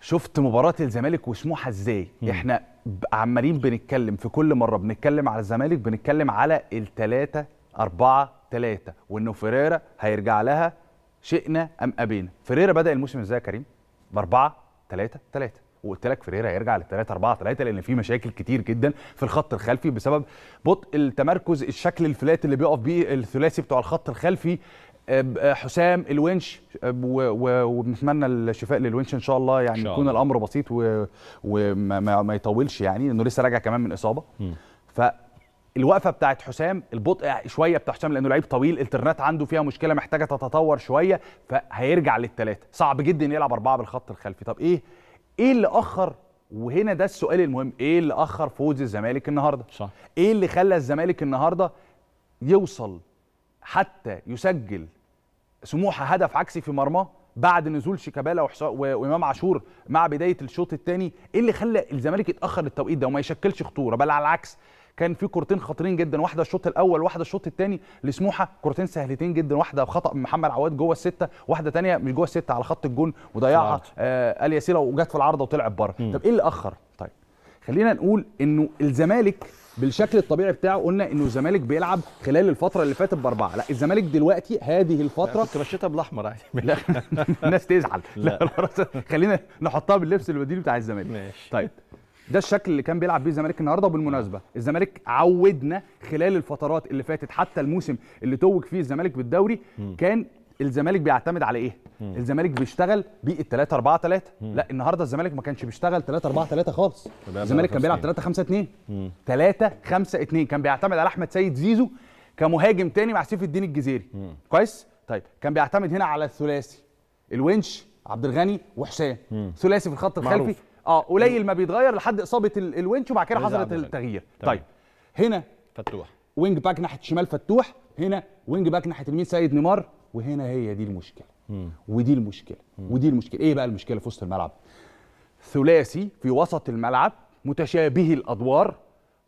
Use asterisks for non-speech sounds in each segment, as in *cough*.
شفت مباراه الزمالك وسموحه ازاي احنا عمالين بنتكلم في كل مره بنتكلم على الزمالك بنتكلم على الثلاثه أربعة ثلاثة وانه فيريرا هيرجع لها شئنا ام ابينا فيريرا بدا الموسم ازاي يا كريم باربعة ثلاثة ثلاثة وقلت لك فيريرا هيرجع 3 أربعة 3 لأن في مشاكل كتير جدا في الخط الخلفي بسبب بطء التمركز الشكل الفلات اللي بيقف بيه الثلاثي بتوع الخط الخلفي حسام الونش وبنتمنى الشفاء للونش ان شاء الله يعني شاء يكون الامر بسيط وما ما يطولش يعني لانه لسه راجع كمان من اصابه ف فالوقفه بتاعت حسام البطء شويه بتاع حسام لانه لعيب طويل الترنات عنده فيها مشكله محتاجه تتطور شويه فهيرجع للثلاثه صعب جدا يلعب اربعه بالخط الخلفي طب ايه ايه اللي اخر وهنا ده السؤال المهم ايه اللي اخر فوز الزمالك النهارده صح. ايه اللي خلى الزمالك النهارده يوصل حتى يسجل سموحه هدف عكسي في مرماه بعد نزول شيكابالا وامام عاشور مع بدايه الشوط الثاني ايه اللي خلى الزمالك يتاخر للتوقيت ده وما يشكلش خطوره بل على العكس كان في كورتين خطيرين جدا واحده الشوط الاول واحده الشوط الثاني لسموحه كورتين سهلتين جدا واحده خطا من محمد عواد جوه السته واحده ثانيه مش جوه السته على خط الجون وضيعها آه الياسيره وجت في العارضه وطلعت بره طب ايه اللي اخر طيب خلينا نقول انه الزمالك بالشكل الطبيعي بتاعه قلنا انه الزمالك بيلعب خلال الفتره اللي فاتت باربعه لا الزمالك دلوقتي هذه الفتره كنت مشيتها بالاحمر عادي *laughs* لا الناس تزعل لا, لا. خلينا نحطها باللبس البديل بتاع الزمالك ماشي طيب ده الشكل اللي كان بيلعب بيه الزمالك النهارده وبالمناسبه الزمالك عودنا خلال الفترات اللي فاتت حتى الموسم اللي توج فيه الزمالك بالدوري كان الزمالك بيعتمد على ايه؟ مم. الزمالك بيشتغل بيئه 3 4 3 لا النهارده الزمالك ما كانش بيشتغل 3 4 3 خالص الزمالك كان بيلعب 3 5 2 3 5 2 كان بيعتمد على احمد سيد زيزو كمهاجم تاني مع سيف الدين الجزيري مم. كويس؟ طيب كان بيعتمد هنا على الثلاثي الونش عبد الغني وحسام ثلاثي في الخط الخلفي اه قليل ما بيتغير لحد اصابه الونش وبعد كده حصلت التغيير طيب. طيب هنا فتوح وينج باك ناحيه الشمال فتوح هنا وينج باك ناحيه اليمين سيد نيمار وهنا هي دي المشكله ودي المشكله ودي المشكله ايه بقى المشكله في وسط الملعب ثلاثي في وسط الملعب متشابهي الادوار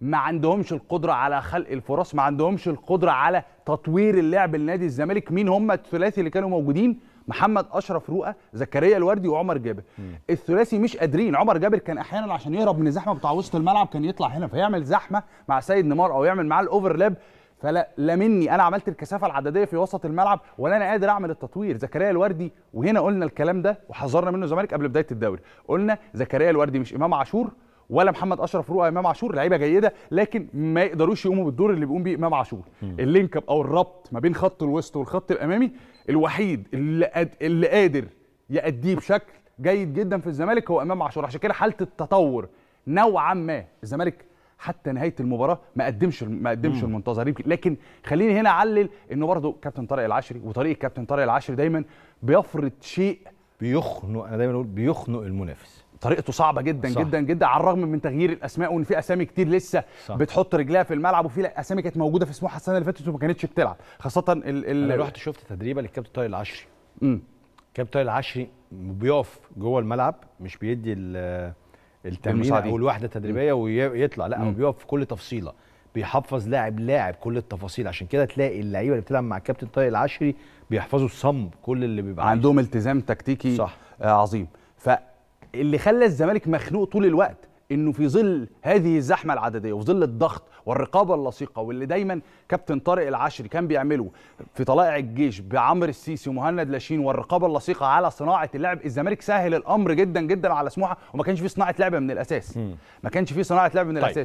ما عندهمش القدره على خلق الفرص ما عندهمش القدره على تطوير اللعب لنادي الزمالك مين هم الثلاثي اللي كانوا موجودين محمد اشرف رؤى زكريا الوردي وعمر جابر الثلاثي مش قادرين عمر جابر كان احيانا عشان يهرب من الزحمه بتاع وسط الملعب كان يطلع هنا فيعمل زحمه مع سيد نيمار او يعمل معاه الاوفرلاب فلا لا مني انا عملت الكثافه العدديه في وسط الملعب ولا انا قادر اعمل التطوير زكريا الوردي وهنا قلنا الكلام ده وحذرنا منه الزمالك قبل بدايه الدوري قلنا زكريا الوردي مش امام عاشور ولا محمد اشرف رؤى امام عاشور لعيبه جيده لكن ما يقدروش يقوموا بالدور اللي بيقوم بيه امام عاشور اللينك اب او الربط ما بين خط الوسط والخط الامامي الوحيد اللي, اللي قادر يأديه بشكل جيد جدا في الزمالك هو امام عاشور عشان كده حاله التطور نوعا ما الزمالك حتى نهايه المباراه ما قدمش ما قدمش المنتظر يمكن لكن خليني هنا اعلل انه برضه كابتن طارق العشري وطريقه كابتن طارق العشري دايما بيفرض شيء بيخنق انا دايما اقول بيخنق المنافس طريقته صعبه جدا صح. جدا جدا على الرغم من تغيير الاسماء وان في اسامي كتير لسه صح. بتحط رجلها في الملعب وفي اسامي كانت موجوده في سموحه السنه اللي فاتت وما كانتش بتلعب خاصه ال ال انا رحت شفت تدريبه للكابتن طارق العشري امم كابتن طارق العشري بيقف جوه الملعب مش بيدي التمرين او الوحده التدريبيه ويطلع لا هو بيقف في كل تفصيله بيحفظ لاعب لاعب كل التفاصيل عشان كده تلاقي اللعيبه اللي بتلعب مع الكابتن طارق العشري بيحفظوا الصم كل اللي بيبقى عندهم التزام تكتيكي صح. عظيم فاللي خلى الزمالك مخنوق طول الوقت انه في ظل هذه الزحمه العدديه وفي ظل الضغط والرقابه اللصيقه واللي دايما كابتن طارق العشري كان بيعمله في طلائع الجيش بعمر السيسي ومهند لاشين والرقابه اللصيقه على صناعه اللعب الزمالك سهل الامر جدا جدا على سموحه وما كانش في صناعه لعب من الاساس ما كانش في صناعه لعبه من طيب. الاساس